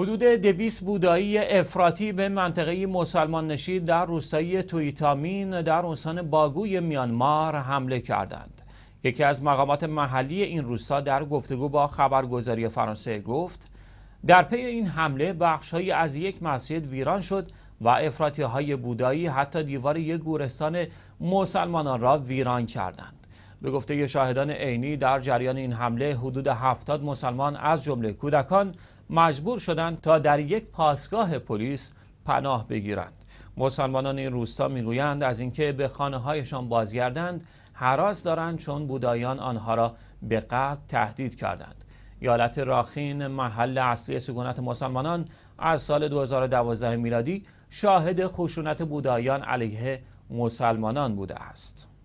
حدود دویس بودایی افراتی به منطقه مسلمان نشید در روستایی تویتامین در استان باگوی میانمار حمله کردند. یکی از مقامات محلی این روستا در گفتگو با خبرگزاری فرانسه گفت در پی این حمله بخشهایی از یک مسجد ویران شد و افراتی های بودایی حتی دیوار یک گورستان مسلمانان را ویران کردند. به گفته شاهدان عینی در جریان این حمله حدود 70 مسلمان از جمله کودکان مجبور شدند تا در یک پاسگاه پلیس پناه بگیرند مسلمانان این روستا میگویند از اینکه به خانه هایشان بازگردند حراس دارند چون بودایان آنها را به قتل تهدید کردند یالت راخین محل اصلی سکونت مسلمانان از سال 2012 میلادی شاهد خشونت بودایان علیه مسلمانان بوده است